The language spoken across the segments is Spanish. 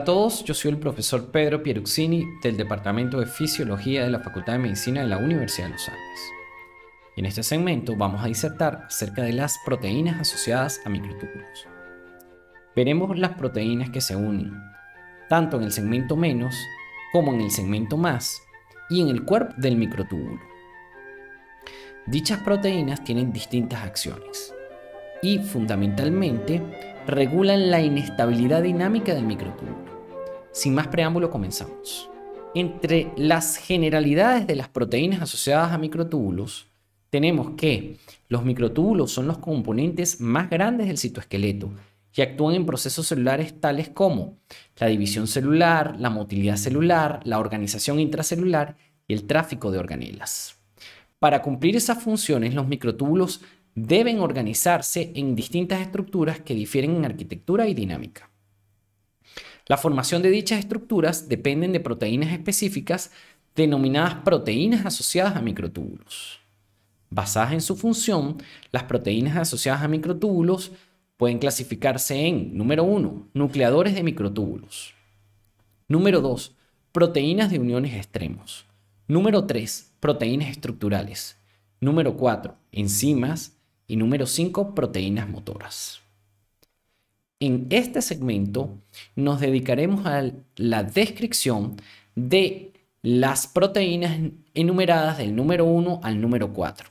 Hola a todos, yo soy el profesor Pedro Pieruzzini del Departamento de Fisiología de la Facultad de Medicina de la Universidad de Los Andes. en este segmento vamos a disertar acerca de las proteínas asociadas a microtúbulos. Veremos las proteínas que se unen, tanto en el segmento menos como en el segmento más y en el cuerpo del microtúbulo. Dichas proteínas tienen distintas acciones y fundamentalmente regulan la inestabilidad dinámica del microtúbulo. Sin más preámbulo, comenzamos. Entre las generalidades de las proteínas asociadas a microtúbulos, tenemos que los microtúbulos son los componentes más grandes del citoesqueleto y actúan en procesos celulares tales como la división celular, la motilidad celular, la organización intracelular y el tráfico de organelas. Para cumplir esas funciones, los microtúbulos deben organizarse en distintas estructuras que difieren en arquitectura y dinámica. La formación de dichas estructuras dependen de proteínas específicas denominadas proteínas asociadas a microtúbulos. Basadas en su función, las proteínas asociadas a microtúbulos pueden clasificarse en, número 1, nucleadores de microtúbulos. Número 2, proteínas de uniones extremos. Número 3, proteínas estructurales. Número 4, enzimas. Y número 5, proteínas motoras. En este segmento nos dedicaremos a la descripción de las proteínas enumeradas del número 1 al número 4,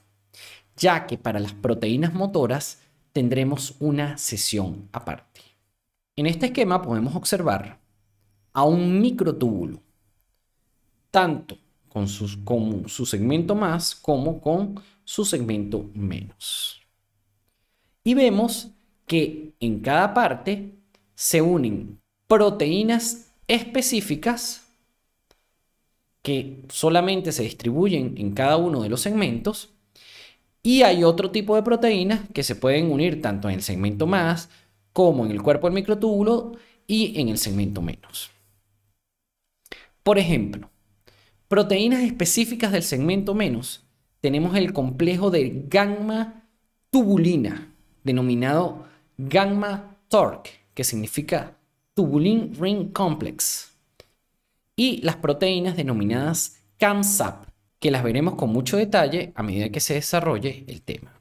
ya que para las proteínas motoras tendremos una sesión aparte. En este esquema podemos observar a un microtúbulo, tanto con, su segmento más como con su segmento menos. Y vemos que en cada parte se unen proteínas específicas que solamente se distribuyen en cada uno de los segmentos y hay otro tipo de proteínas que se pueden unir tanto en el segmento más como en el cuerpo del microtúbulo y en el segmento menos. Por ejemplo, proteínas específicas del segmento menos tenemos el complejo de gamma tubulina denominado gamma torque, que significa tubulin ring complex, y las proteínas denominadas CAMSAP, que las veremos con mucho detalle a medida que se desarrolle el tema.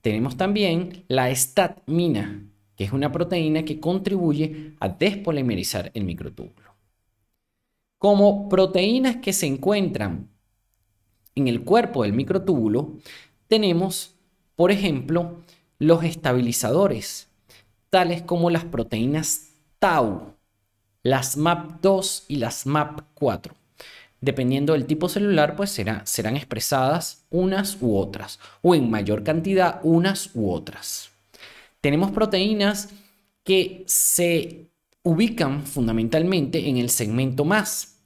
Tenemos también la statmina, que es una proteína que contribuye a despolimerizar el microtúbulo. Como proteínas que se encuentran en el cuerpo del microtúbulo, tenemos, por ejemplo, los estabilizadores, tales como las proteínas tau, las MAP2 y las MAP4. Dependiendo del tipo celular, pues será, serán expresadas unas u otras, o en mayor cantidad unas u otras. Tenemos proteínas que se ubican fundamentalmente en el segmento más,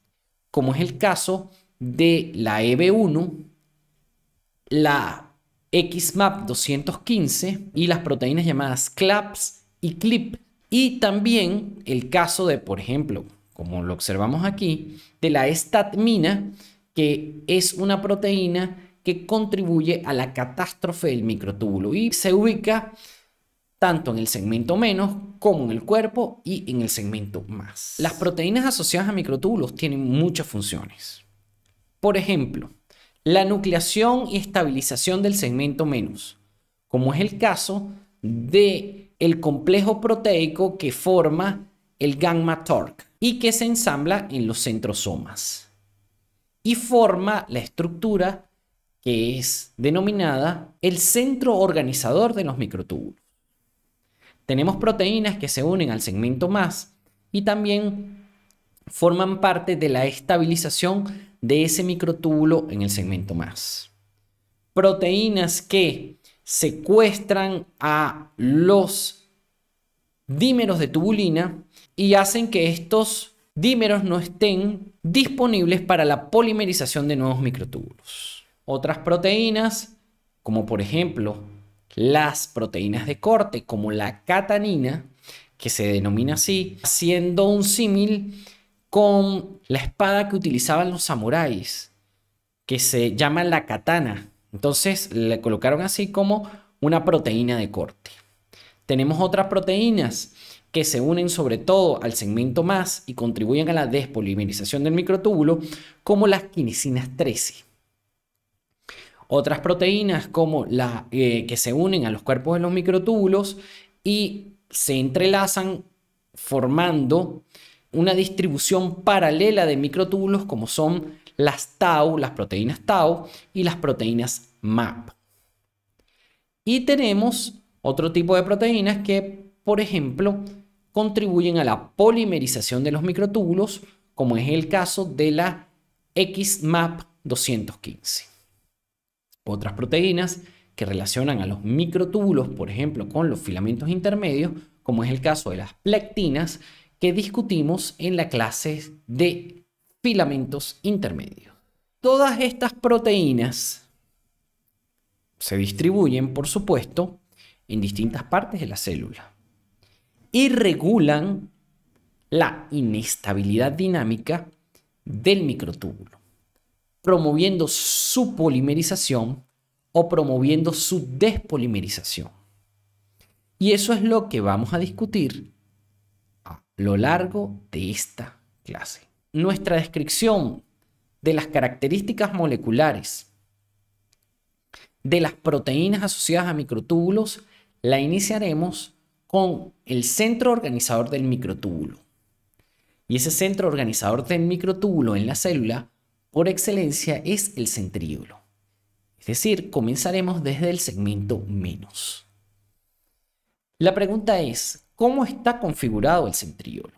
como es el caso de la EB1, la XMAP215 y las proteínas llamadas CLAPS y CLIP. Y también el caso de, por ejemplo, como lo observamos aquí, de la estatmina, que es una proteína que contribuye a la catástrofe del microtúbulo y se ubica tanto en el segmento menos como en el cuerpo y en el segmento más. Las proteínas asociadas a microtúbulos tienen muchas funciones. Por ejemplo, la nucleación y estabilización del segmento menos, como es el caso de el complejo proteico que forma el gamma torque y que se ensambla en los centrosomas y forma la estructura que es denominada el centro organizador de los microtúbulos. Tenemos proteínas que se unen al segmento más y también forman parte de la estabilización de ese microtúbulo en el segmento más. Proteínas que secuestran a los dímeros de tubulina y hacen que estos dímeros no estén disponibles para la polimerización de nuevos microtúbulos. Otras proteínas, como por ejemplo las proteínas de corte, como la catanina, que se denomina así, haciendo un símil con la espada que utilizaban los samuráis, que se llama la katana. Entonces le colocaron así como una proteína de corte. Tenemos otras proteínas que se unen sobre todo al segmento más y contribuyen a la despolimerización del microtúbulo, como las quinesinas 13. Otras proteínas como las eh, que se unen a los cuerpos de los microtúbulos y se entrelazan formando una distribución paralela de microtúbulos como son las tau, las proteínas tau y las proteínas MAP. Y tenemos otro tipo de proteínas que, por ejemplo, contribuyen a la polimerización de los microtúbulos, como es el caso de la XMAP 215. Otras proteínas que relacionan a los microtúbulos, por ejemplo, con los filamentos intermedios, como es el caso de las plectinas, que discutimos en la clase de filamentos intermedios. Todas estas proteínas se distribuyen, por supuesto, en distintas partes de la célula y regulan la inestabilidad dinámica del microtúbulo, promoviendo su polimerización o promoviendo su despolimerización. Y eso es lo que vamos a discutir lo largo de esta clase. Nuestra descripción de las características moleculares de las proteínas asociadas a microtúbulos la iniciaremos con el centro organizador del microtúbulo. Y ese centro organizador del microtúbulo en la célula, por excelencia, es el centríolo. Es decir, comenzaremos desde el segmento menos. La pregunta es, ¿Cómo está configurado el centríolo?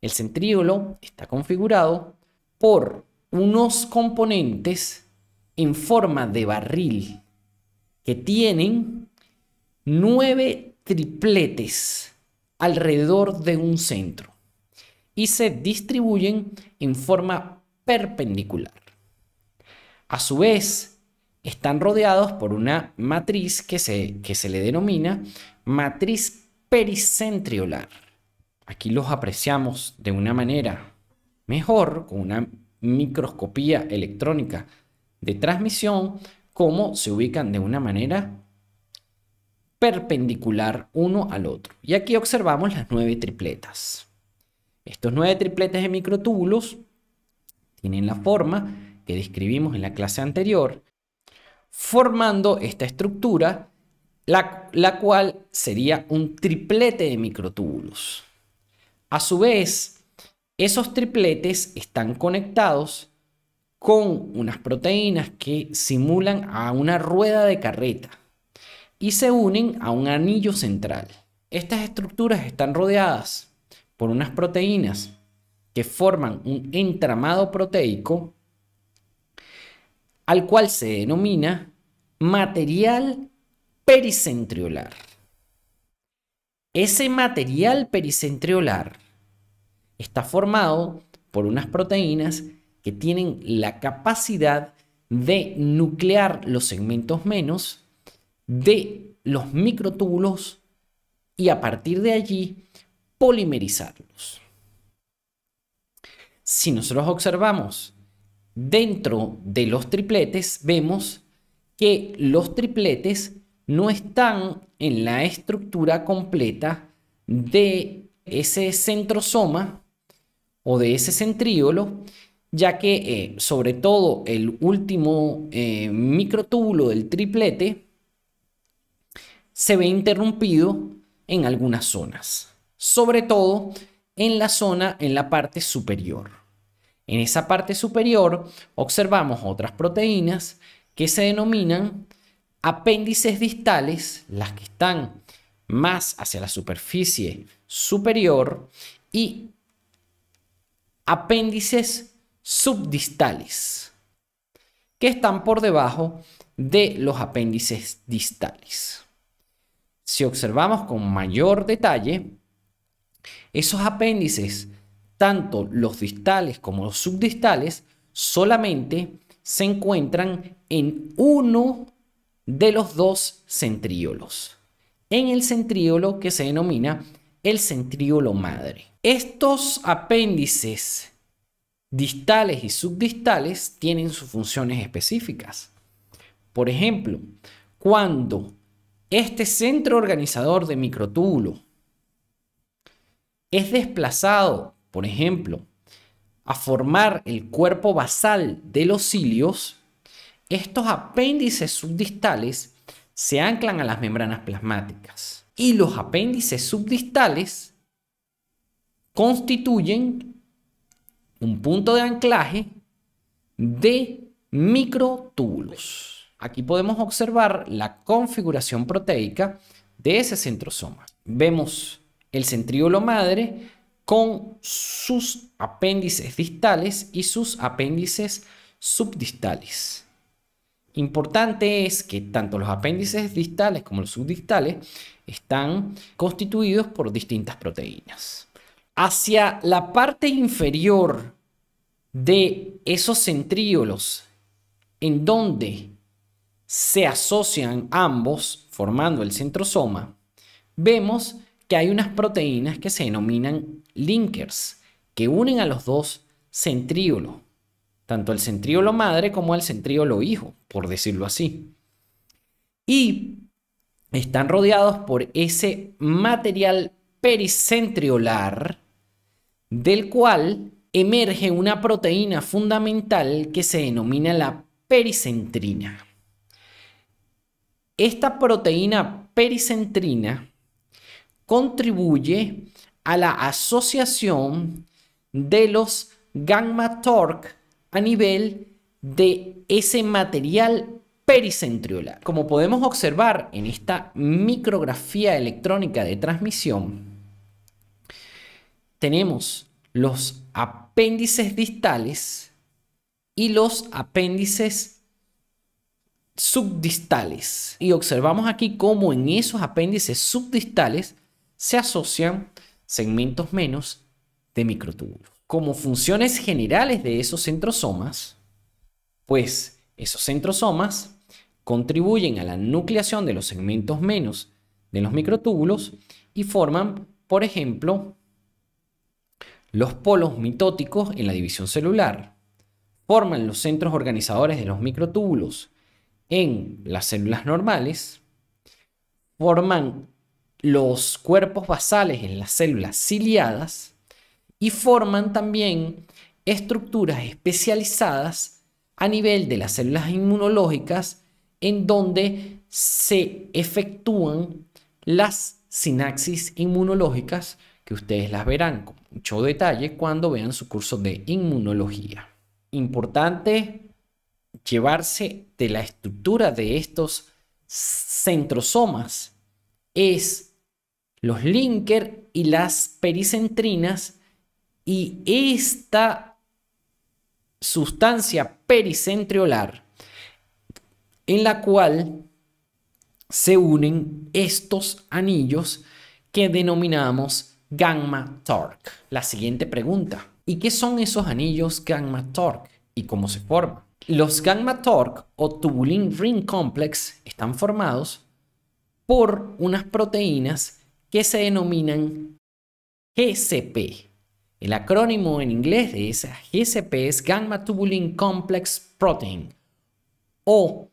El centríolo está configurado por unos componentes en forma de barril que tienen nueve tripletes alrededor de un centro y se distribuyen en forma perpendicular. A su vez, están rodeados por una matriz que se, que se le denomina matriz pericentriolar. Aquí los apreciamos de una manera mejor, con una microscopía electrónica de transmisión, como se ubican de una manera perpendicular uno al otro. Y aquí observamos las nueve tripletas. Estos nueve tripletes de microtúbulos tienen la forma que describimos en la clase anterior, formando esta estructura la, cual sería un triplete de microtúbulos. A su vez, esos tripletes están conectados con unas proteínas que simulan a una rueda de carreta y se unen a un anillo central. Estas estructuras están rodeadas por unas proteínas que forman un entramado proteico al cual se denomina material pericentriolar. Ese material pericentriolar está formado por unas proteínas que tienen la capacidad de nuclear los segmentos menos de los microtúbulos y a partir de allí polimerizarlos. Si nosotros observamos dentro de los tripletes, vemos que los tripletes no están en la estructura completa de ese centrosoma o de ese centríolo, ya que eh, sobre todo el último eh, microtúbulo del triplete se ve interrumpido en algunas zonas, sobre todo en la zona en la parte superior. En esa parte superior observamos otras proteínas que se denominan apéndices distales, las que están más hacia la superficie superior, y apéndices subdistales, que están por debajo de los apéndices distales. Si observamos con mayor detalle, esos apéndices, tanto los distales como los subdistales, solamente se encuentran en uno de los dos centríolos, en el centríolo que se denomina el centríolo madre. Estos apéndices distales y subdistales tienen sus funciones específicas. Por ejemplo, cuando este centro organizador de microtúbulo es desplazado, por ejemplo, a formar el cuerpo basal de los cilios, estos apéndices subdistales se anclan a las membranas plasmáticas y los apéndices subdistales constituyen un punto de anclaje de microtúbulos. Aquí podemos observar la configuración proteica de ese centrosoma. Vemos el centríolo madre con sus apéndices distales y sus apéndices subdistales. Importante es que tanto los apéndices distales como los subdistales están constituidos por distintas proteínas. Hacia la parte inferior de esos centríolos, en donde se asocian ambos formando el centrosoma, vemos que hay unas proteínas que se denominan linkers, que unen a los dos centríolos tanto al centríolo madre como al centríolo hijo, por decirlo así. Y están rodeados por ese material pericentriolar del cual emerge una proteína fundamental que se denomina la pericentrina. Esta proteína pericentrina contribuye a la asociación de los gamma torque a nivel de ese material pericentriolar. Como podemos observar en esta micrografía electrónica de transmisión, tenemos los apéndices distales y los apéndices subdistales. Y observamos aquí cómo en esos apéndices subdistales se asocian segmentos menos de microtúbulos como funciones generales de esos centrosomas, pues esos centrosomas contribuyen a la nucleación de los segmentos menos de los microtúbulos y forman, por ejemplo, los polos mitóticos en la división celular. Forman los centros organizadores de los microtúbulos en las células normales. Forman los cuerpos basales en las células ciliadas y forman también estructuras especializadas a nivel de las células inmunológicas en donde se efectúan las sinapsis inmunológicas que ustedes las verán con mucho detalle cuando vean su curso de inmunología. Importante llevarse de la estructura de estos centrosomas es los linker y las pericentrinas y esta sustancia pericentriolar en la cual se unen estos anillos que denominamos gamma torque. La siguiente pregunta, ¿y qué son esos anillos gamma torque y cómo se forman? Los gamma torque o tubulin ring complex están formados por unas proteínas que se denominan GCP, el acrónimo en inglés de es GCP es Gamma Tubulin Complex Protein o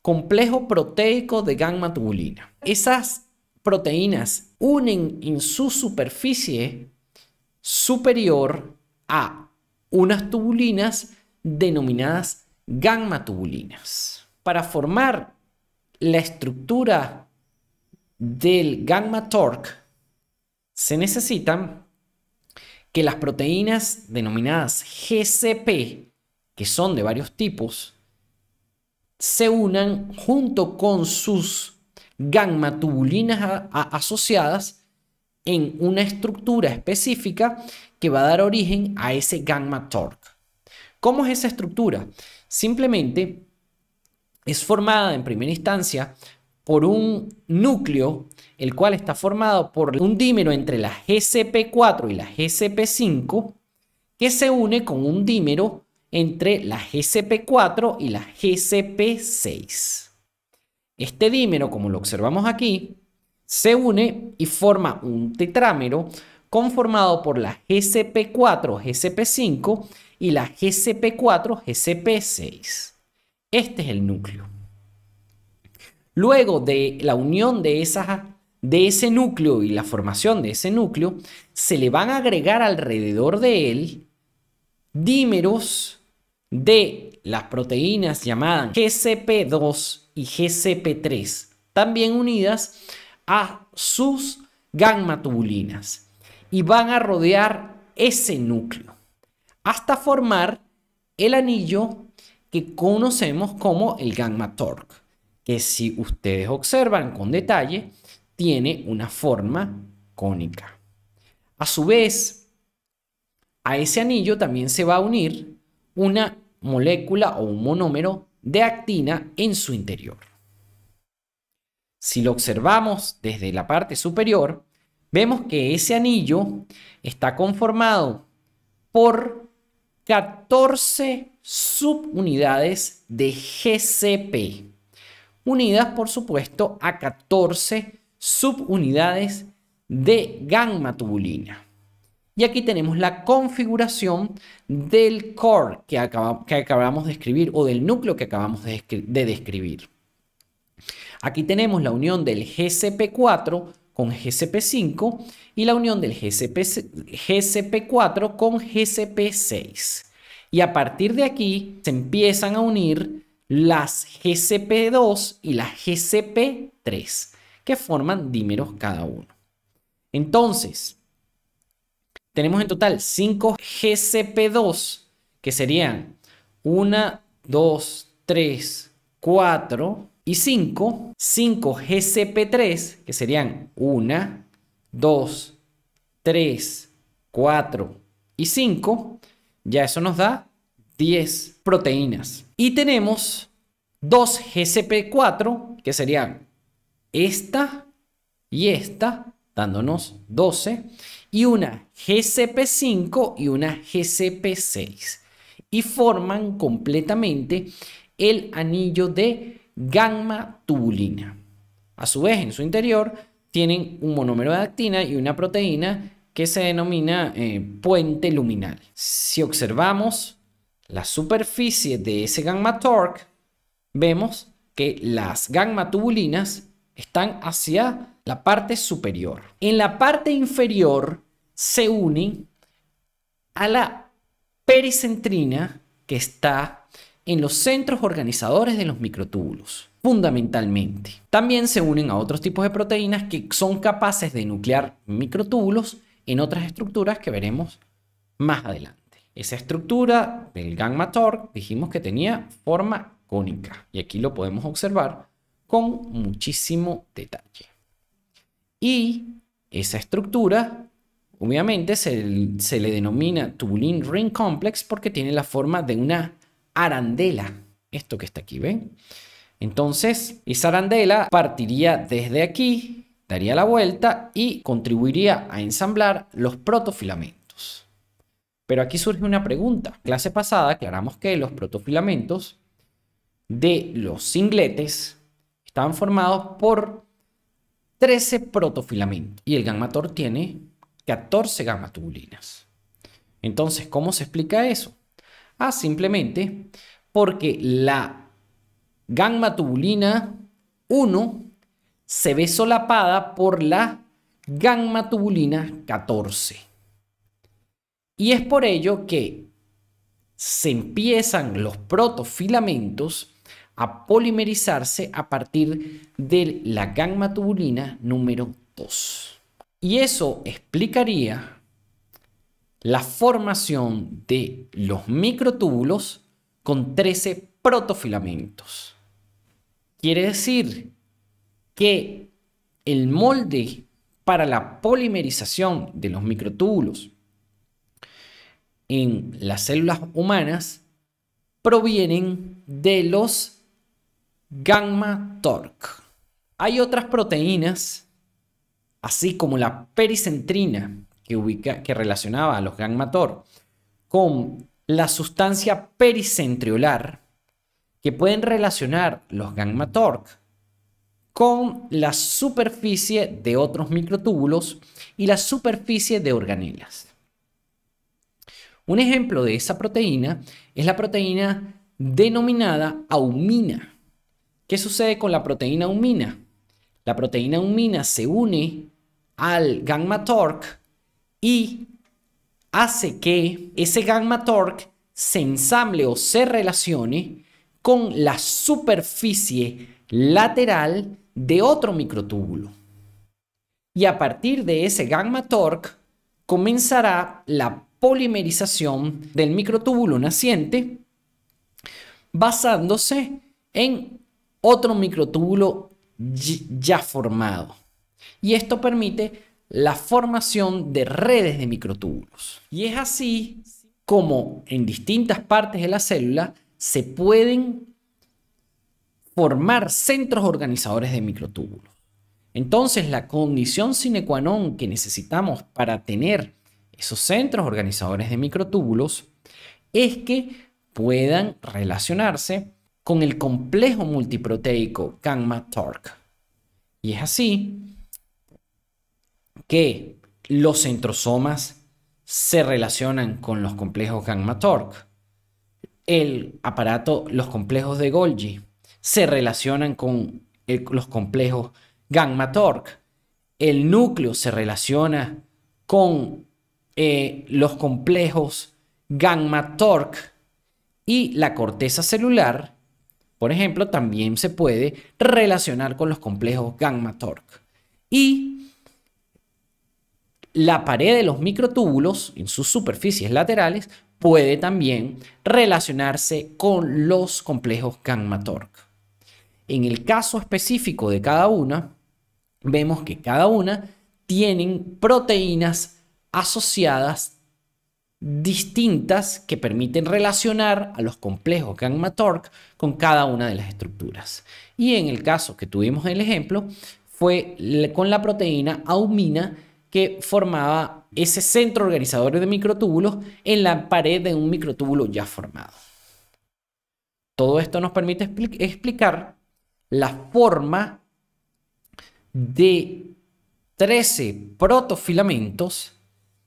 complejo proteico de gamma tubulina. Esas proteínas unen en su superficie superior a unas tubulinas denominadas gamma tubulinas. Para formar la estructura del gamma torque se necesitan que las proteínas denominadas GCP, que son de varios tipos, se unan junto con sus gamma-tubulinas asociadas en una estructura específica que va a dar origen a ese gamma torque. ¿Cómo es esa estructura? Simplemente es formada en primera instancia por un núcleo, el cual está formado por un dímero entre la GCP4 y la GCP5, que se une con un dímero entre la GCP4 y la GCP6. Este dímero, como lo observamos aquí, se une y forma un tetrámero conformado por la GCP4, GCP5 y la GCP4, GCP6. Este es el núcleo. Luego de la unión de, ese núcleo y la formación de ese núcleo, se le van a agregar alrededor de él dímeros de las proteínas llamadas GCP2 y GCP3, también unidas a sus gamma-tubulinas y van a rodear ese núcleo hasta formar el anillo que conocemos como el gamma torque que si ustedes observan con detalle, tiene una forma cónica. A su vez, a ese anillo también se va a unir una molécula o un monómero de actina en su interior. Si lo observamos desde la parte superior, vemos que ese anillo está conformado por 14 subunidades de GCP unidas por supuesto a 14 subunidades de gamma tubulina. Y aquí tenemos la configuración del core que, acabamos de escribir o del núcleo que acabamos de, describir. Aquí tenemos la unión del GCP4 con GCP5 y la unión del GCP, GCP4 con GCP6. Y a partir de aquí se empiezan a unir las GCP2 y las GCP3, que forman dímeros cada uno. Entonces, tenemos en total 5 GCP2, que serían 1, 2, 3, 4 y 5. 5 GCP3, que serían 1, 2, 3, 4 y 5. Ya eso nos da 10 proteínas. Y tenemos dos GCP4, que serían esta y esta, dándonos 12, y una GCP5 y una GCP6. Y forman completamente el anillo de gamma tubulina. A su vez, en su interior tienen un monómero de actina y una proteína que se denomina eh, puente luminal. Si observamos la superficie de ese gamma torque, vemos que las gamma tubulinas están hacia la parte superior. En la parte inferior se unen a la pericentrina que está en los centros organizadores de los microtúbulos, fundamentalmente. También se unen a otros tipos de proteínas que son capaces de nuclear microtúbulos en otras estructuras que veremos más adelante. Esa estructura del gamma torque dijimos que tenía forma cónica y aquí lo podemos observar con muchísimo detalle. Y esa estructura obviamente se, se le denomina tubulin ring complex porque tiene la forma de una arandela. Esto que está aquí, ¿ven? Entonces, esa arandela partiría desde aquí, daría la vuelta y contribuiría a ensamblar los protofilamentos. Pero aquí surge una pregunta. Clase pasada aclaramos que los protofilamentos de los singletes estaban formados por 13 protofilamentos y el gammator tiene 14 gammatubulinas. Entonces, ¿cómo se explica eso? Ah, simplemente porque la gammatubulina 1 se ve solapada por la gammatubulina 14. Y es por ello que se empiezan los protofilamentos a polimerizarse a partir de la gamma tubulina número 2. Y eso explicaría la formación de los microtúbulos con 13 protofilamentos. Quiere decir que el molde para la polimerización de los microtúbulos en las células humanas provienen de los gamma torque. Hay otras proteínas, así como la pericentrina, que, relacionaba a los gamma torque, con la sustancia pericentriolar, que pueden relacionar los gamma torque con la superficie de otros microtúbulos y la superficie de organelas. Un ejemplo de esa proteína es la proteína denominada aumina. ¿Qué sucede con la proteína aumina? La proteína aumina se une al gamma torque y hace que ese gamma torque se ensamble o se relacione con la superficie lateral de otro microtúbulo. Y a partir de ese gamma torque comenzará la polimerización del microtúbulo naciente basándose en otro microtúbulo ya formado. Y esto permite la formación de redes de microtúbulos. Y es así como en distintas partes de la célula se pueden formar centros organizadores de microtúbulos. Entonces, la condición sine qua non que necesitamos para tener esos centros organizadores de microtúbulos es que puedan relacionarse con el complejo multiproteico gamma torque Y es así que los centrosomas se relacionan con los complejos gamma torque El aparato, los complejos de Golgi se relacionan con los complejos gamma torque El núcleo se relaciona con eh, los complejos gamma torque y la corteza celular, por ejemplo, también se puede relacionar con los complejos gamma torque. Y la pared de los microtúbulos en sus superficies laterales puede también relacionarse con los complejos gamma torque. En el caso específico de cada una, vemos que cada una tienen proteínas asociadas distintas que permiten relacionar a los complejos gamma torque con cada una de las estructuras. Y en el caso que tuvimos en el ejemplo, fue con la proteína aumina que formaba ese centro organizador de microtúbulos en la pared de un microtúbulo ya formado. Todo esto nos permite explicar la forma de 13 protofilamentos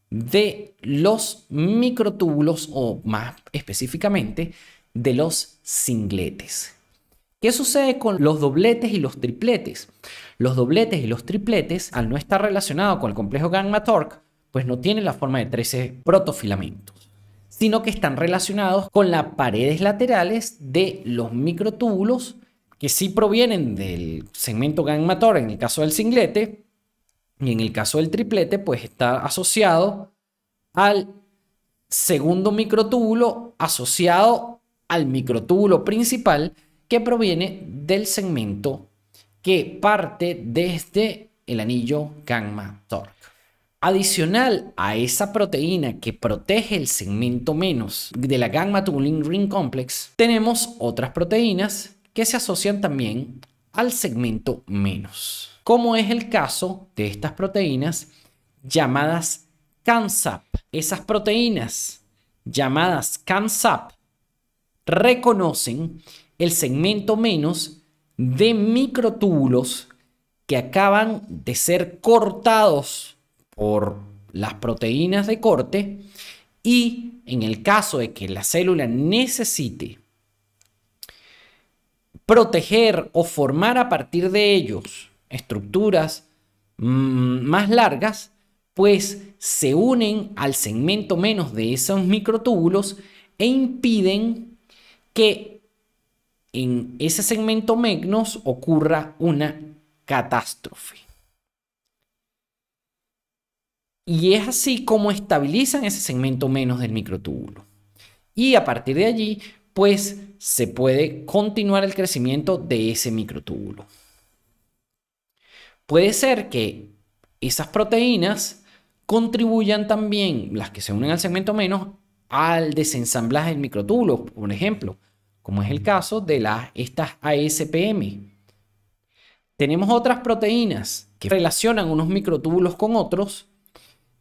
de los microtúbulos o más específicamente de los singletes. ¿Qué sucede con los dobletes y los tripletes? Los dobletes y los tripletes, al no estar relacionados con el complejo gamma torque, pues no tienen la forma de 13 protofilamentos, sino que están relacionados con las paredes laterales de los microtúbulos que sí provienen del segmento gamma torque en el caso del singlete, y en el caso del triplete, pues está asociado al segundo microtúbulo asociado al microtúbulo principal que proviene del segmento que parte desde el anillo gamma-torque. Adicional a esa proteína que protege el segmento menos de la gamma tubulin ring complex, tenemos otras proteínas que se asocian también al segmento menos como es el caso de estas proteínas llamadas CANSAP. Esas proteínas llamadas CANSAP reconocen el segmento menos de microtúbulos que acaban de ser cortados por las proteínas de corte y en el caso de que la célula necesite proteger o formar a partir de ellos estructuras mm, más largas, pues se unen al segmento menos de esos microtúbulos e impiden que en ese segmento menos ocurra una catástrofe. Y es así como estabilizan ese segmento menos del microtúbulo. Y a partir de allí, pues se puede continuar el crecimiento de ese microtúbulo. Puede ser que esas proteínas contribuyan también, las que se unen al segmento menos, al desensamblaje del microtúbulo. por ejemplo, como es el caso de estas ASPM. Tenemos otras proteínas que relacionan unos microtúbulos con otros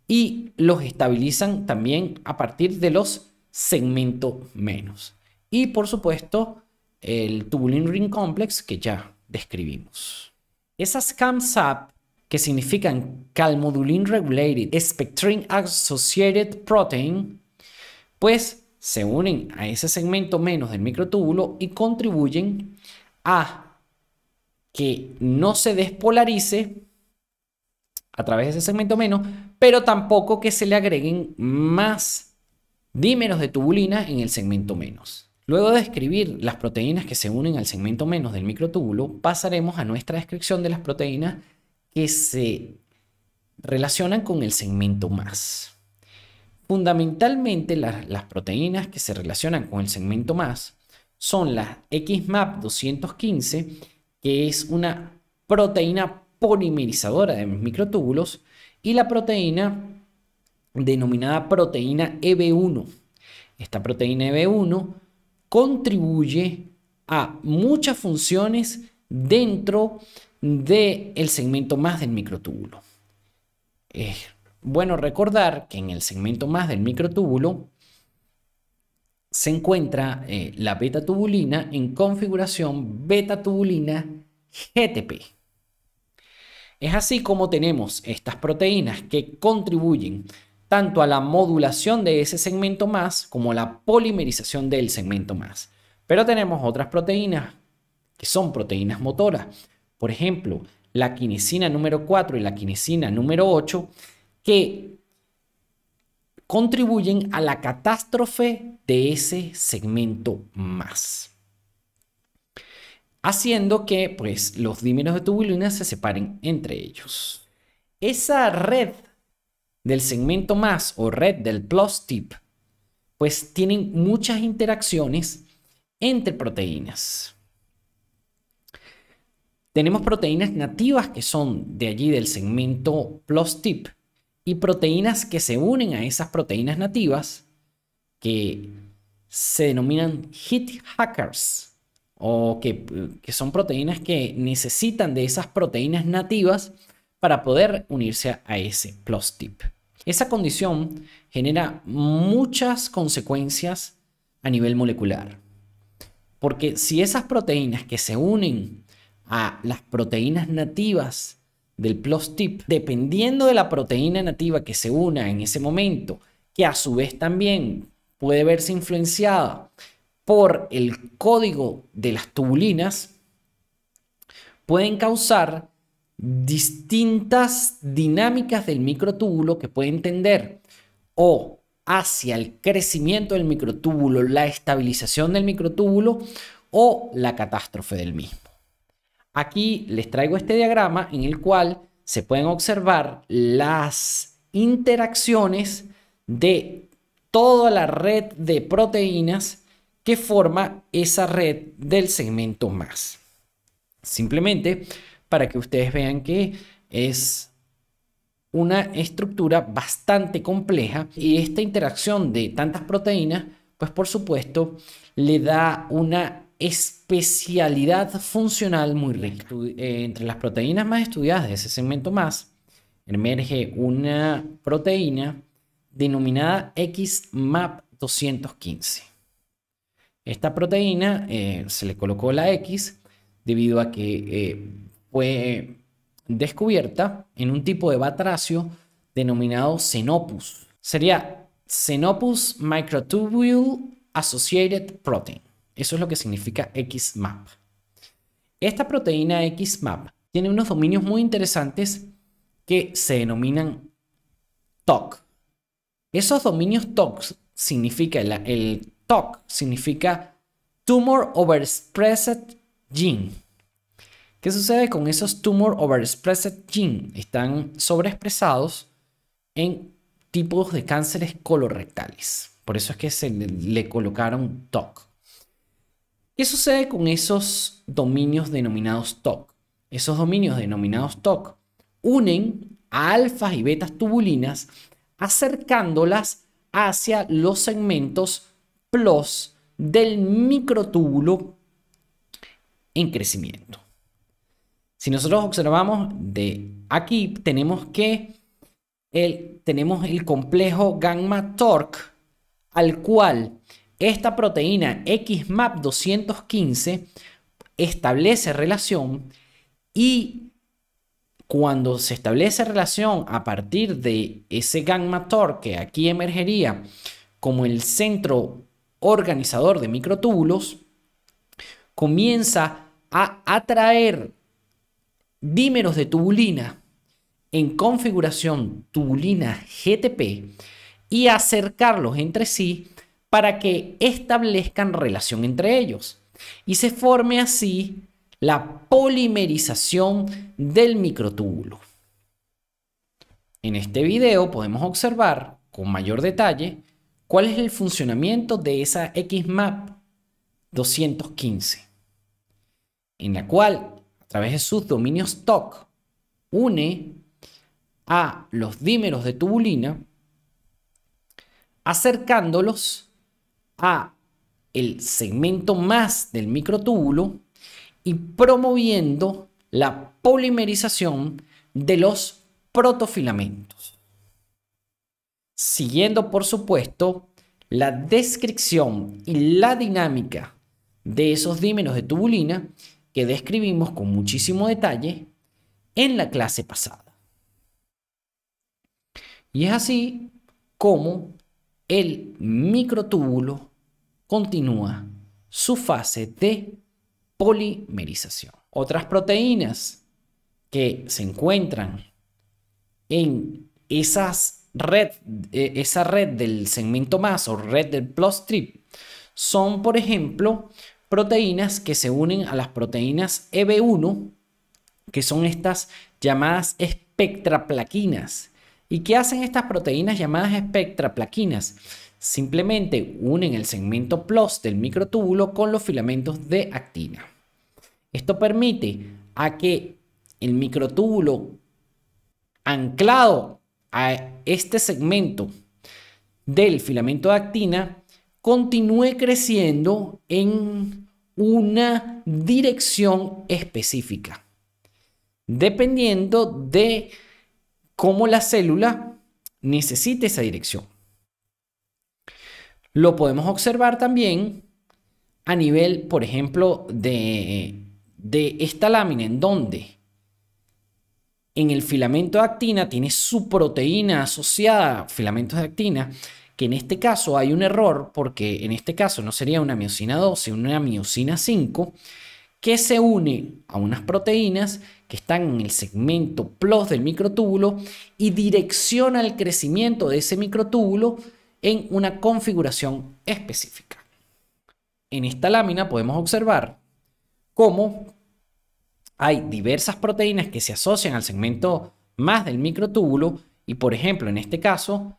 y los estabilizan también a partir de los segmentos menos. Y por supuesto, el tubulin ring complex que ya describimos. Esas CAMSAP, que significan Calmodulin Regulated Spectrin Associated Protein, pues se unen a ese segmento menos del microtúbulo y contribuyen a que no se despolarice a través de ese segmento menos, pero tampoco que se le agreguen más dímeros de tubulina en el segmento menos. Luego de describir las proteínas que se unen al segmento menos del microtúbulo, pasaremos a nuestra descripción de las proteínas que se relacionan con el segmento más. Fundamentalmente las, proteínas que se relacionan con el segmento más son la XMAP 215, que es una proteína polimerizadora de microtúbulos, y la proteína denominada proteína EB1. Esta proteína EB1 contribuye a muchas funciones dentro del segmento más del microtúbulo. Es bueno recordar que en el segmento más del microtúbulo se encuentra eh, la beta tubulina en configuración beta tubulina GTP. Es así como tenemos estas proteínas que contribuyen tanto a la modulación de ese segmento más como a la polimerización del segmento más. Pero tenemos otras proteínas que son proteínas motoras. Por ejemplo, la quinesina número 4 y la quinesina número 8 que contribuyen a la catástrofe de ese segmento más. Haciendo que pues, los dímeros de tubulina se separen entre ellos. Esa red del segmento más o red del plus tip, pues tienen muchas interacciones entre proteínas. Tenemos proteínas nativas que son de allí del segmento plus tip y proteínas que se unen a esas proteínas nativas que se denominan hit hackers o que, que son proteínas que necesitan de esas proteínas nativas para poder unirse a ese plus tip. Esa condición genera muchas consecuencias a nivel molecular. Porque si esas proteínas que se unen a las proteínas nativas del tip dependiendo de la proteína nativa que se una en ese momento, que a su vez también puede verse influenciada por el código de las tubulinas, pueden causar distintas dinámicas del microtúbulo que pueden tender o hacia el crecimiento del microtúbulo, la estabilización del microtúbulo o la catástrofe del mismo. Aquí les traigo este diagrama en el cual se pueden observar las interacciones de toda la red de proteínas que forma esa red del segmento más. Simplemente para que ustedes vean que es una estructura bastante compleja y esta interacción de tantas proteínas, pues por supuesto, le da una especialidad funcional muy rica. Eh, entre las proteínas más estudiadas de ese segmento más, emerge una proteína denominada XMAP215. Esta proteína eh, se le colocó la X debido a que eh, fue descubierta en un tipo de batracio denominado Xenopus. Sería Xenopus microtubule associated protein. Eso es lo que significa XMAP. Esta proteína XMAP tiene unos dominios muy interesantes que se denominan TOC. Esos dominios TOC significa el, TOC significa Tumor Overexpressed Gene. ¿Qué sucede con esos tumor overexpressed gene? Están sobreexpresados en tipos de cánceres colorectales. Por eso es que se le, colocaron TOC. ¿Qué sucede con esos dominios denominados TOC? Esos dominios denominados TOC unen a alfas y betas tubulinas acercándolas hacia los segmentos PLOS del microtúbulo en crecimiento. Si nosotros observamos de aquí, tenemos que el, tenemos el complejo gamma torque al cual esta proteína XMAP 215 establece relación y cuando se establece relación a partir de ese gamma torque que aquí emergería como el centro organizador de microtúbulos, comienza a atraer dímeros de tubulina en configuración tubulina GTP y acercarlos entre sí para que establezcan relación entre ellos y se forme así la polimerización del microtúbulo. En este video podemos observar con mayor detalle cuál es el funcionamiento de esa XMAP 215, en la cual a través de sus dominios TOC, une a los dímeros de tubulina, acercándolos a el segmento más del microtúbulo y promoviendo la polimerización de los protofilamentos. Siguiendo, por supuesto, la descripción y la dinámica de esos dímeros de tubulina que describimos con muchísimo detalle en la clase pasada. Y es así como el microtúbulo continúa su fase de polimerización. Otras proteínas que se encuentran en esas red, eh, esa red del segmento más o red del plus trip son, por ejemplo, proteínas que se unen a las proteínas EB1, que son estas llamadas espectraplaquinas. ¿Y qué hacen estas proteínas llamadas espectraplaquinas? Simplemente unen el segmento plus del microtúbulo con los filamentos de actina. Esto permite a que el microtúbulo anclado a este segmento del filamento de actina continúe creciendo en una dirección específica, dependiendo de cómo la célula necesite esa dirección. Lo podemos observar también a nivel, por ejemplo, de, de esta lámina, en donde en el filamento de actina tiene su proteína asociada, filamentos de actina, que en este caso hay un error, porque en este caso no sería una miocina 2, sino una miocina 5, que se une a unas proteínas que están en el segmento plus del microtúbulo y direcciona el crecimiento de ese microtúbulo en una configuración específica. En esta lámina podemos observar cómo hay diversas proteínas que se asocian al segmento más del microtúbulo y por ejemplo en este caso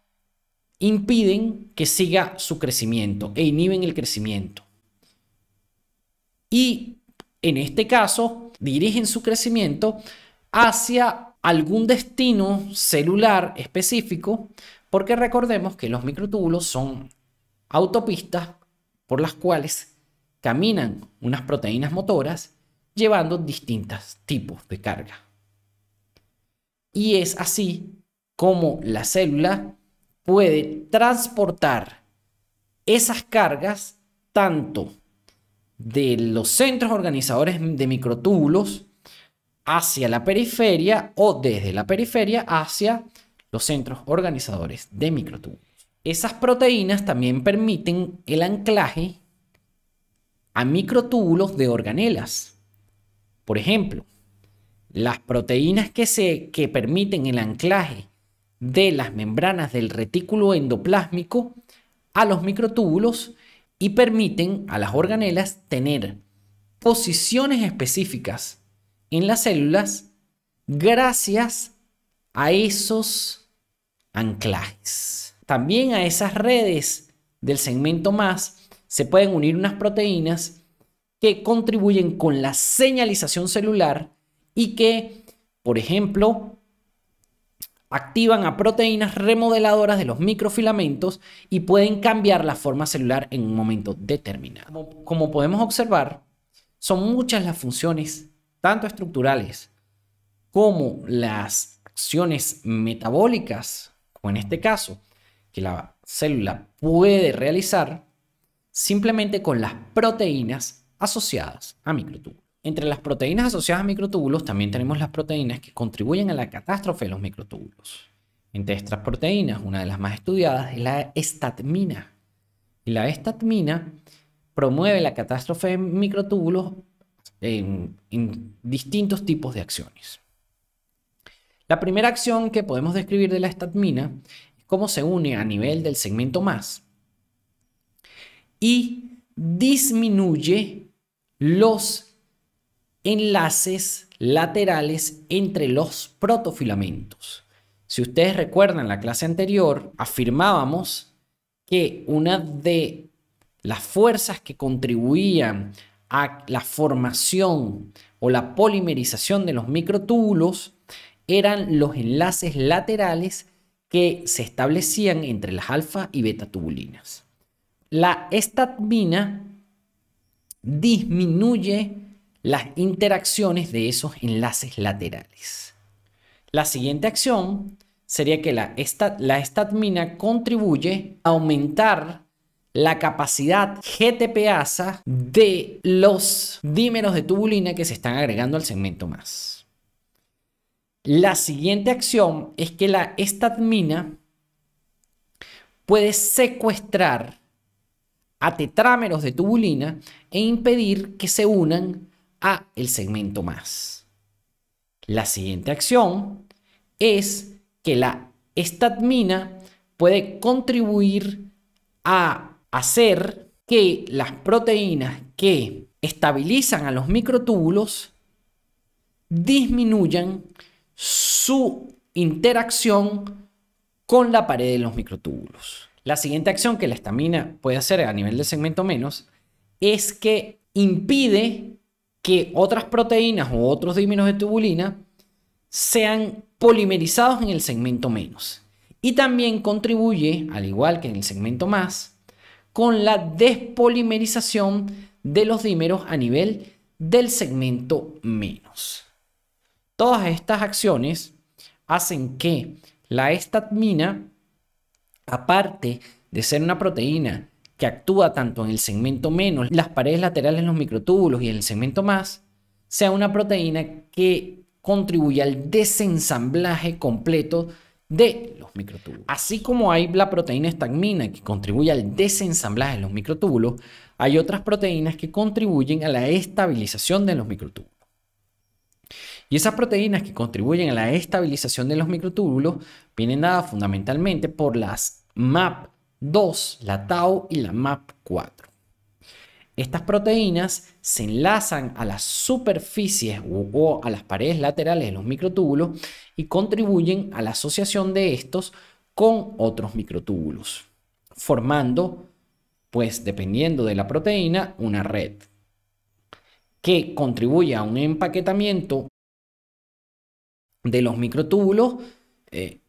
impiden que siga su crecimiento e inhiben el crecimiento. Y en este caso, dirigen su crecimiento hacia algún destino celular específico, porque recordemos que los microtúbulos son autopistas por las cuales caminan unas proteínas motoras llevando distintos tipos de carga. Y es así como la célula puede transportar esas cargas tanto de los centros organizadores de microtúbulos hacia la periferia o desde la periferia hacia los centros organizadores de microtúbulos. Esas proteínas también permiten el anclaje a microtúbulos de organelas. Por ejemplo, las proteínas que, se, que permiten el anclaje de las membranas del retículo endoplásmico a los microtúbulos y permiten a las organelas tener posiciones específicas en las células gracias a esos anclajes. También a esas redes del segmento más se pueden unir unas proteínas que contribuyen con la señalización celular y que, por ejemplo, activan a proteínas remodeladoras de los microfilamentos y pueden cambiar la forma celular en un momento determinado. Como, podemos observar, son muchas las funciones, tanto estructurales como las acciones metabólicas, como en este caso, que la célula puede realizar simplemente con las proteínas asociadas a microtubos. Entre las proteínas asociadas a microtúbulos también tenemos las proteínas que contribuyen a la catástrofe de los microtúbulos. Entre estas proteínas, una de las más estudiadas es la estatmina. Y la estatmina promueve la catástrofe de microtúbulos en, en distintos tipos de acciones. La primera acción que podemos describir de la estatmina es cómo se une a nivel del segmento más y disminuye los enlaces laterales entre los protofilamentos. Si ustedes recuerdan la clase anterior, afirmábamos que una de las fuerzas que contribuían a la formación o la polimerización de los microtúbulos eran los enlaces laterales que se establecían entre las alfa y beta tubulinas. La estatmina disminuye las interacciones de esos enlaces laterales. La siguiente acción sería que la, estatmina la contribuye a aumentar la capacidad GTPasa de los dímeros de tubulina que se están agregando al segmento más. La siguiente acción es que la estatmina puede secuestrar a tetrámeros de tubulina e impedir que se unan a el segmento más. La siguiente acción es que la ...estamina... puede contribuir a hacer que las proteínas que estabilizan a los microtúbulos disminuyan su interacción con la pared de los microtúbulos. La siguiente acción que la estamina puede hacer a nivel del segmento menos es que impide que otras proteínas u otros dímeros de tubulina sean polimerizados en el segmento menos. Y también contribuye, al igual que en el segmento más, con la despolimerización de los dímeros a nivel del segmento menos. Todas estas acciones hacen que la estatmina, aparte de ser una proteína que actúa tanto en el segmento menos, las paredes laterales, en los microtúbulos y en el segmento más, sea una proteína que contribuye al desensamblaje completo de los microtúbulos. Así como hay la proteína estagmina que contribuye al desensamblaje de los microtúbulos, hay otras proteínas que contribuyen a la estabilización de los microtúbulos. Y esas proteínas que contribuyen a la estabilización de los microtúbulos vienen dadas fundamentalmente por las MAP 2, la Tau y la MAP4. Estas proteínas se enlazan a las superficies o a las paredes laterales de los microtúbulos y contribuyen a la asociación de estos con otros microtúbulos, formando, pues dependiendo de la proteína, una red que contribuye a un empaquetamiento de los microtúbulos eh,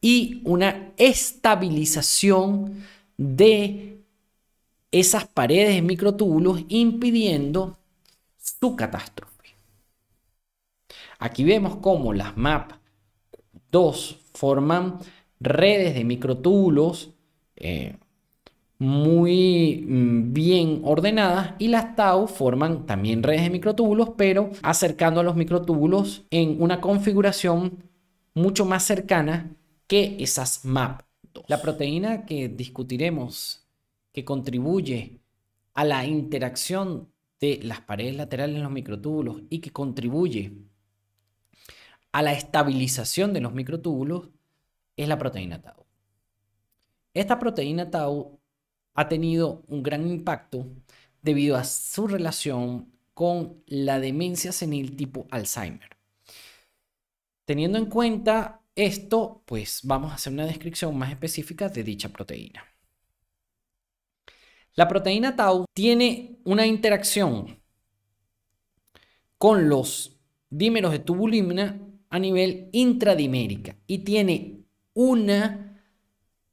y una estabilización de esas paredes de microtúbulos impidiendo su catástrofe. Aquí vemos cómo las MAP 2 forman redes de microtúbulos eh, muy mm, bien ordenadas y las tau forman también redes de microtúbulos, pero acercando a los microtúbulos en una configuración mucho más cercana ¿Qué es ASMAP? La proteína que discutiremos que contribuye a la interacción de las paredes laterales en los microtúbulos y que contribuye a la estabilización de los microtúbulos es la proteína tau. Esta proteína tau ha tenido un gran impacto debido a su relación con la demencia senil tipo Alzheimer. Teniendo en cuenta esto, pues vamos a hacer una descripción más específica de dicha proteína. La proteína tau tiene una interacción con los dímeros de tubulina a nivel intradimérica y tiene una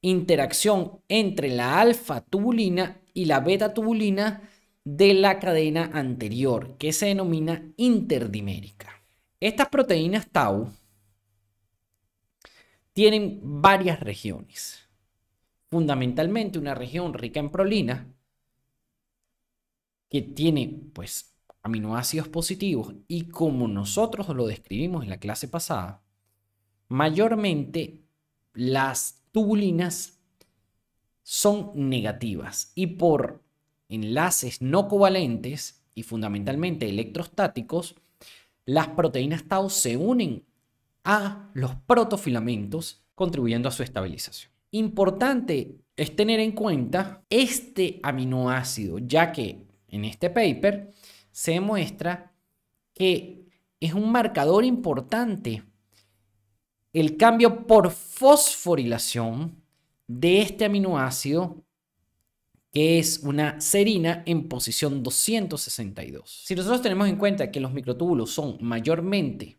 interacción entre la alfa tubulina y la beta tubulina de la cadena anterior, que se denomina interdimérica. Estas proteínas tau tienen varias regiones. Fundamentalmente una región rica en prolina, que tiene pues aminoácidos positivos y como nosotros lo describimos en la clase pasada, mayormente las tubulinas son negativas y por enlaces no covalentes y fundamentalmente electrostáticos, las proteínas tau se unen a los protofilamentos, contribuyendo a su estabilización. Importante es tener en cuenta este aminoácido, ya que en este paper se muestra que es un marcador importante el cambio por fosforilación de este aminoácido que es una serina en posición 262. Si nosotros tenemos en cuenta que los microtúbulos son mayormente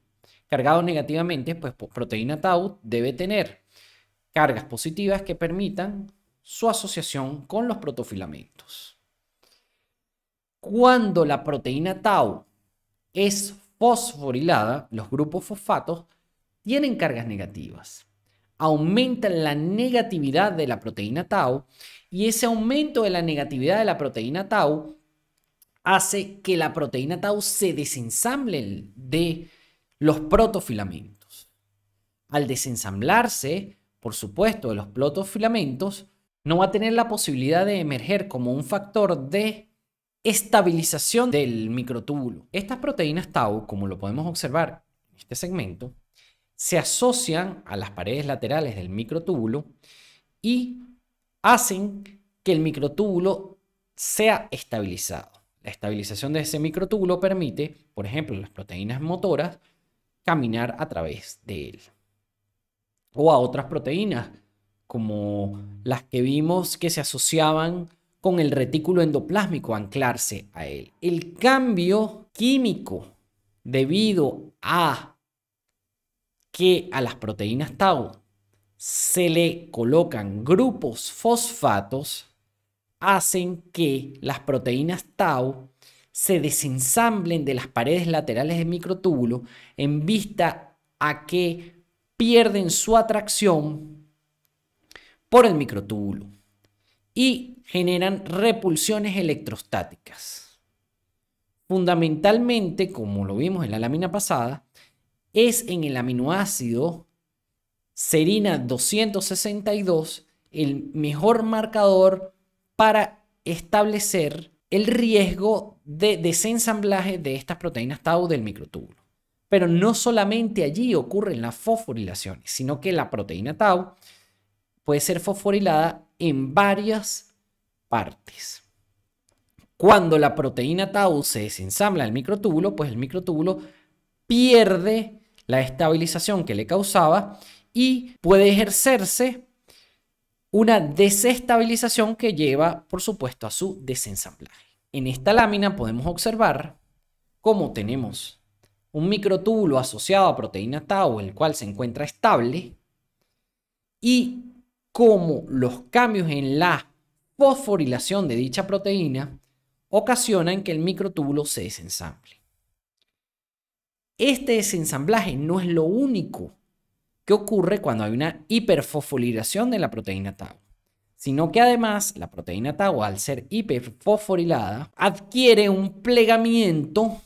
Cargado negativamente, pues proteína tau debe tener cargas positivas que permitan su asociación con los protofilamentos. Cuando la proteína tau es fosforilada, los grupos fosfatos tienen cargas negativas. Aumentan la negatividad de la proteína tau y ese aumento de la negatividad de la proteína tau hace que la proteína tau se desensamble de los protofilamentos. Al desensamblarse, por supuesto, de los protofilamentos, no va a tener la posibilidad de emerger como un factor de estabilización del microtúbulo. Estas proteínas tau, como lo podemos observar en este segmento, se asocian a las paredes laterales del microtúbulo y hacen que el microtúbulo sea estabilizado. La estabilización de ese microtúbulo permite, por ejemplo, las proteínas motoras caminar a través de él. O a otras proteínas, como las que vimos que se asociaban con el retículo endoplásmico, anclarse a él. El cambio químico debido a que a las proteínas tau se le colocan grupos fosfatos, hacen que las proteínas tau se desensamblen de las paredes laterales del microtúbulo en vista a que pierden su atracción por el microtúbulo y generan repulsiones electrostáticas. Fundamentalmente, como lo vimos en la lámina pasada, es en el aminoácido serina 262 el mejor marcador para establecer el riesgo de desensamblaje de estas proteínas tau del microtúbulo. Pero no solamente allí ocurren las fosforilaciones, sino que la proteína tau puede ser fosforilada en varias partes. Cuando la proteína tau se desensambla del microtúbulo, pues el microtúbulo pierde la estabilización que le causaba y puede ejercerse una desestabilización que lleva, por supuesto, a su desensamblaje. En esta lámina podemos observar cómo tenemos un microtúbulo asociado a proteína tau, el cual se encuentra estable, y cómo los cambios en la fosforilación de dicha proteína ocasionan que el microtúbulo se desensamble. Este desensamblaje no es lo único ¿Qué ocurre cuando hay una hiperfosforilación de la proteína tau? Sino que además la proteína tau, al ser hiperfosforilada, adquiere un plegamiento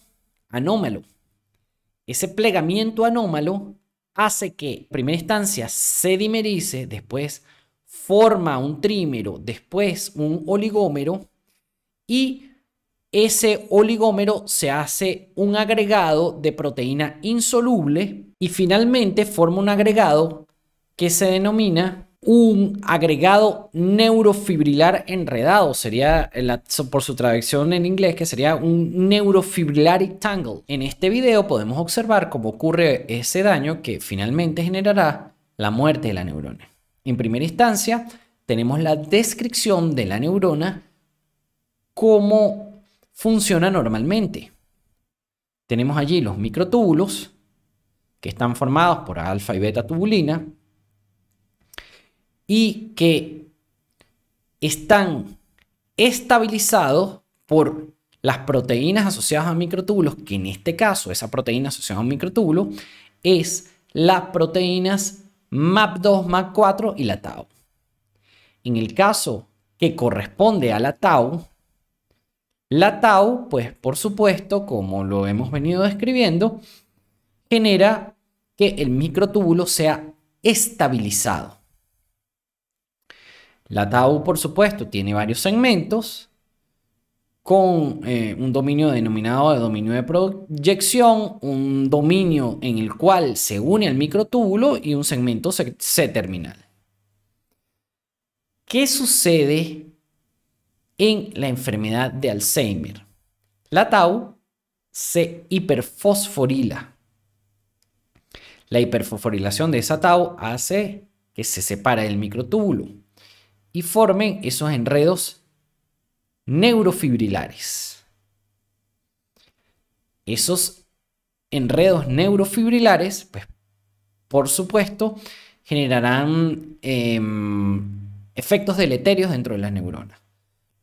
anómalo. Ese plegamiento anómalo hace que, en primera instancia, se dimerice, después forma un trímero, después un oligómero y ese oligómero se hace un agregado de proteína insoluble y finalmente forma un agregado que se denomina un agregado neurofibrilar enredado, sería por su traducción en inglés, que sería un neurofibrillary tangle. En este video podemos observar cómo ocurre ese daño que finalmente generará la muerte de la neurona. En primera instancia, tenemos la descripción de la neurona como funciona normalmente. Tenemos allí los microtúbulos que están formados por alfa y beta tubulina y que están estabilizados por las proteínas asociadas a microtúbulos, que en este caso esa proteína asociada a un microtúbulo es las proteínas MAP2, MAP4 y la tau. En el caso que corresponde a la tau, la tau, pues por supuesto, como lo hemos venido describiendo, genera que el microtúbulo sea estabilizado. La tau, por supuesto, tiene varios segmentos con eh, un dominio denominado de dominio de proyección, un dominio en el cual se une al microtúbulo y un segmento C-terminal. ¿Qué sucede en la enfermedad de Alzheimer. La tau se hiperfosforila. La hiperfosforilación de esa tau hace que se separe del microtúbulo y formen esos enredos neurofibrilares. Esos enredos neurofibrilares, pues por supuesto, generarán em, efectos deleterios dentro de las neuronas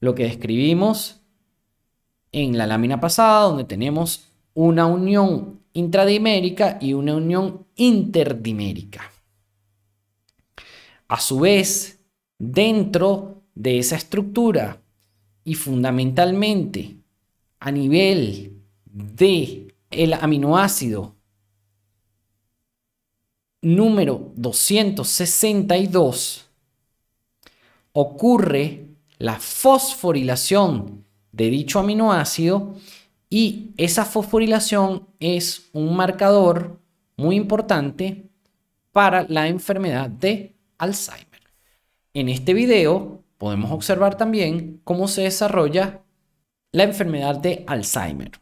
lo que describimos en la lámina pasada, donde tenemos una unión intradimérica y una unión interdimérica. A su vez, dentro de esa estructura y fundamentalmente a nivel de el aminoácido número 262 ocurre la fosforilación de dicho aminoácido y esa fosforilación es un marcador muy importante para la enfermedad de Alzheimer. En este video podemos observar también cómo se desarrolla la enfermedad de Alzheimer.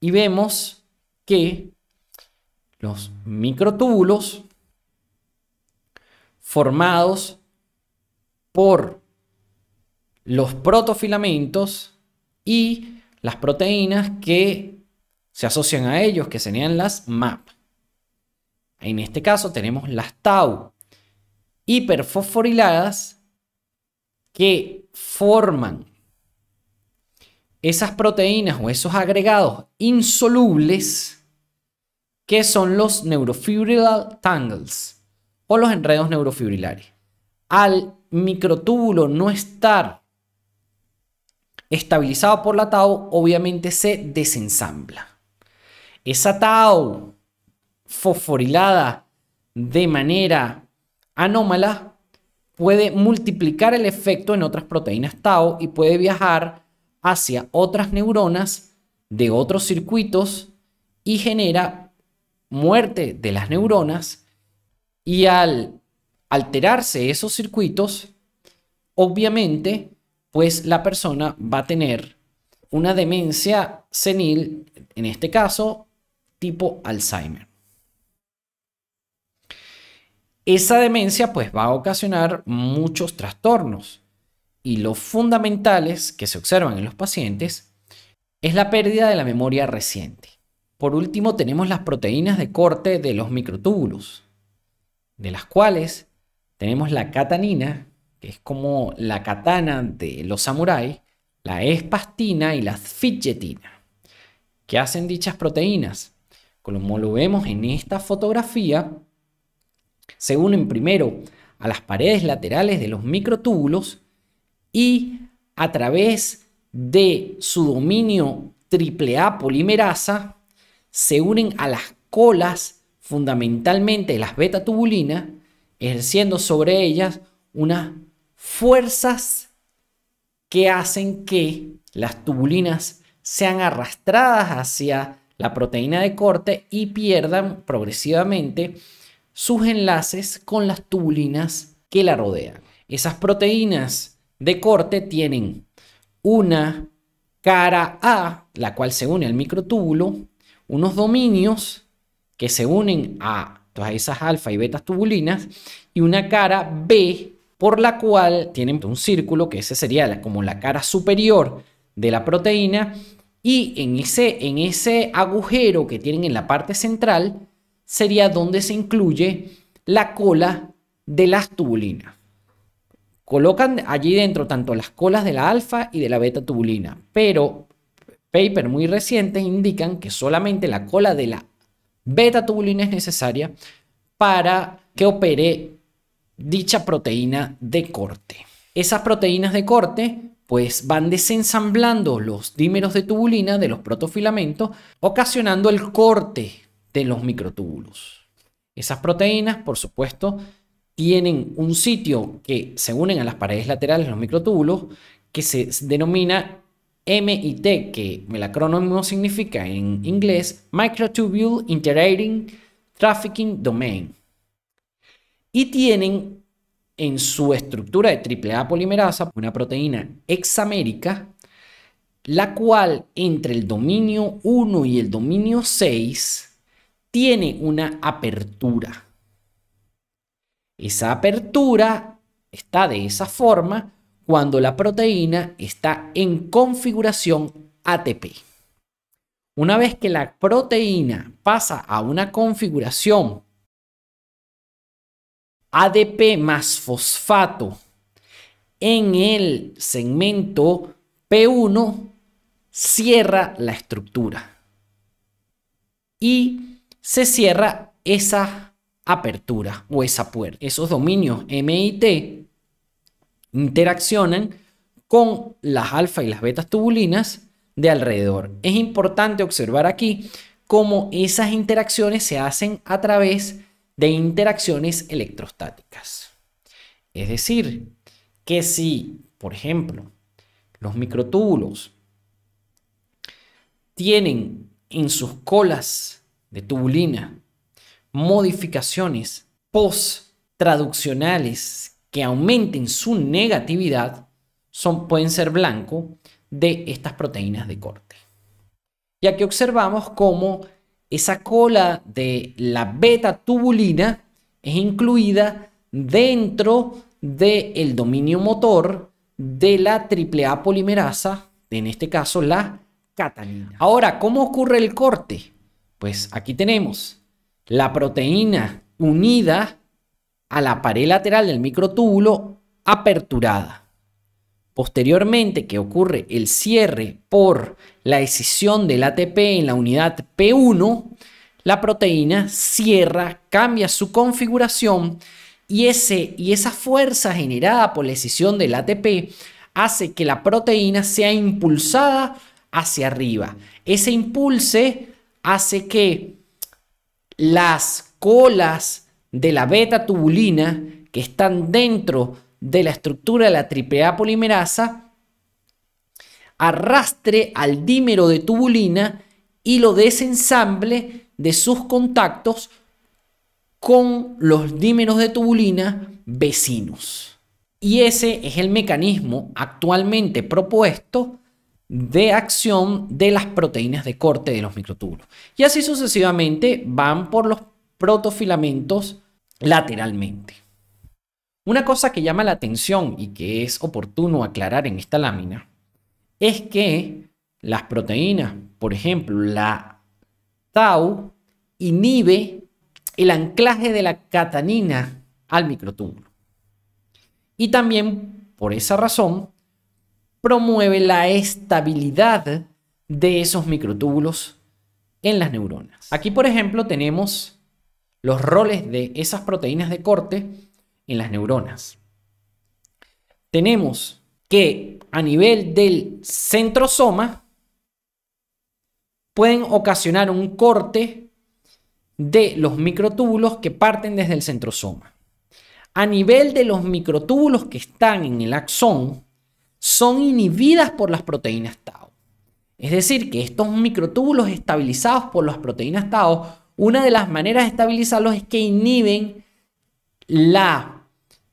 Y vemos que los microtúbulos formados por los protofilamentos y las proteínas que se asocian a ellos, que serían las MAP. En este caso tenemos las tau hiperfosforiladas que forman esas proteínas o esos agregados insolubles que son los neurofibrillal tangles o los enredos neurofibrilares. Al microtúbulo no estar estabilizado por la tau, obviamente se desensambla. Esa tau fosforilada de manera anómala puede multiplicar el efecto en otras proteínas tau y puede viajar hacia otras neuronas de otros circuitos y genera muerte de las neuronas y al alterarse esos circuitos, obviamente, pues la persona va a tener una demencia senil, en este caso, tipo Alzheimer. Esa demencia pues va a ocasionar muchos trastornos y los fundamentales que se observan en los pacientes es la pérdida de la memoria reciente. Por último tenemos las proteínas de corte de los microtúbulos, de las cuales tenemos la catanina, que es como la katana de los samuráis, la espastina y la fidgetina. ¿Qué hacen dichas proteínas? Como lo vemos en esta fotografía, se unen primero a las paredes laterales de los microtúbulos y a través de su dominio A polimerasa se unen a las colas fundamentalmente de las beta tubulinas ejerciendo sobre ellas unas fuerzas que hacen que las tubulinas sean arrastradas hacia la proteína de corte y pierdan progresivamente sus enlaces con las tubulinas que la rodean. Esas proteínas de corte tienen una cara A, la cual se une al microtúbulo, unos dominios que se unen a a esas alfa y betas tubulinas y una cara B por la cual tienen un círculo que ese sería como la cara superior de la proteína y en ese, en ese agujero que tienen en la parte central sería donde se incluye la cola de las tubulinas. Colocan allí dentro tanto las colas de la alfa y de la beta tubulina, pero papers muy recientes indican que solamente la cola de la beta tubulina es necesaria para que opere dicha proteína de corte. Esas proteínas de corte pues van desensamblando los dímeros de tubulina de los protofilamentos, ocasionando el corte de los microtúbulos. Esas proteínas, por supuesto, tienen un sitio que se unen a las paredes laterales de los microtúbulos que se denomina MIT que el significa en inglés Microtubule interacting Trafficking Domain. Y tienen en su estructura de AAA polimerasa una proteína hexamérica, la cual entre el dominio 1 y el dominio 6 tiene una apertura. Esa apertura está de esa forma cuando la proteína está en configuración ATP. Una vez que la proteína pasa a una configuración ADP más fosfato en el segmento P1, cierra la estructura y se cierra esa apertura o esa puerta. Esos dominios MIT interaccionan con las alfa y las betas tubulinas de alrededor. Es importante observar aquí cómo esas interacciones se hacen a través de interacciones electrostáticas. Es decir, que si, por ejemplo, los microtúbulos tienen en sus colas de tubulina modificaciones post-traduccionales que aumenten su negatividad son, pueden ser blanco de estas proteínas de corte. ya que observamos cómo esa cola de la beta tubulina es incluida dentro del dominio motor de la triple a polimerasa, en este caso la catalina. Ahora, ¿cómo ocurre el corte? Pues aquí tenemos la proteína unida a la pared lateral del microtúbulo aperturada. Posteriormente, que ocurre el cierre por la escisión del ATP en la unidad P1, la proteína cierra, cambia su configuración y, ese, y esa fuerza generada por la escisión del ATP hace que la proteína sea impulsada hacia arriba. Ese impulse hace que las colas de la beta tubulina que están dentro de la estructura de la tripea polimerasa arrastre al dímero de tubulina y lo desensamble de sus contactos con los dímeros de tubulina vecinos. Y ese es el mecanismo actualmente propuesto de acción de las proteínas de corte de los microtúbulos. Y así sucesivamente van por los protofilamentos lateralmente. Una cosa que llama la atención y que es oportuno aclarar en esta lámina es que las proteínas, por ejemplo, la tau inhibe el anclaje de la catanina al microtúbulo Y también, por esa razón, promueve la estabilidad de esos microtúbulos en las neuronas. Aquí, por ejemplo, tenemos los roles de esas proteínas de corte en las neuronas. Tenemos que a nivel del centrosoma pueden ocasionar un corte de los microtúbulos que parten desde el centrosoma. A nivel de los microtúbulos que están en el axón, son inhibidas por las proteínas Tau. Es decir, que estos microtúbulos estabilizados por las proteínas Tau una de las maneras de estabilizarlos es que inhiben la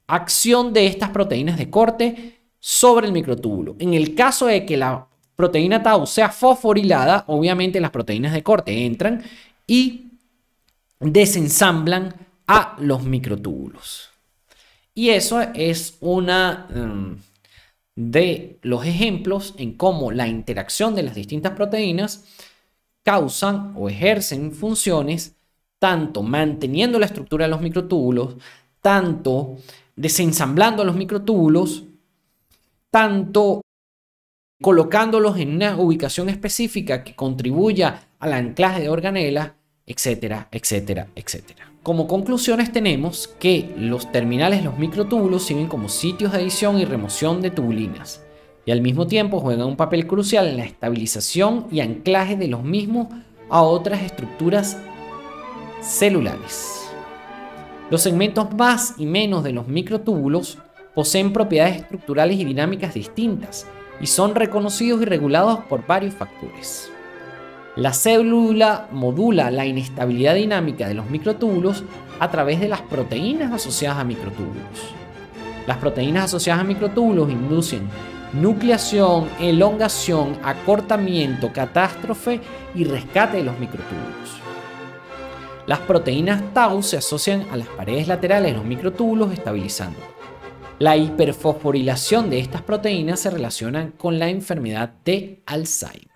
acción de estas proteínas de corte sobre el microtúbulo. En el caso de que la proteína tau sea fosforilada, obviamente las proteínas de corte entran y desensamblan a los microtúbulos. Y eso es una mm, de los ejemplos en cómo la interacción de las distintas proteínas causan o ejercen funciones tanto manteniendo la estructura de los microtúbulos, tanto desensamblando los microtúbulos, tanto colocándolos en una ubicación específica que contribuya al anclaje de organelas, etcétera, etcétera, etcétera. Como conclusiones tenemos que los terminales, de los microtúbulos, sirven como sitios de adición y remoción de tubulinas y al mismo tiempo juegan un papel crucial en la estabilización y anclaje de los mismos a otras estructuras celulares. Los segmentos más y menos de los microtúbulos poseen propiedades estructurales y dinámicas distintas y son reconocidos y regulados por varios factores. La célula modula la inestabilidad dinámica de los microtúbulos a través de las proteínas asociadas a microtúbulos. Las proteínas asociadas a microtúbulos inducen nucleación, elongación, acortamiento, catástrofe y rescate de los microtúbulos. Las proteínas tau se asocian a las paredes laterales de los microtúbulos estabilizando. La hiperfosforilación de estas proteínas se relaciona con la enfermedad de Alzheimer.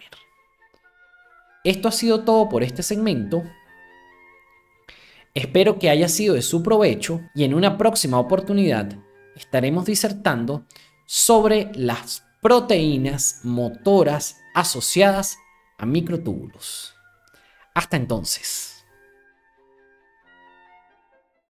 Esto ha sido todo por este segmento. Espero que haya sido de su provecho y en una próxima oportunidad estaremos disertando sobre las proteínas motoras asociadas a microtúbulos. Hasta entonces.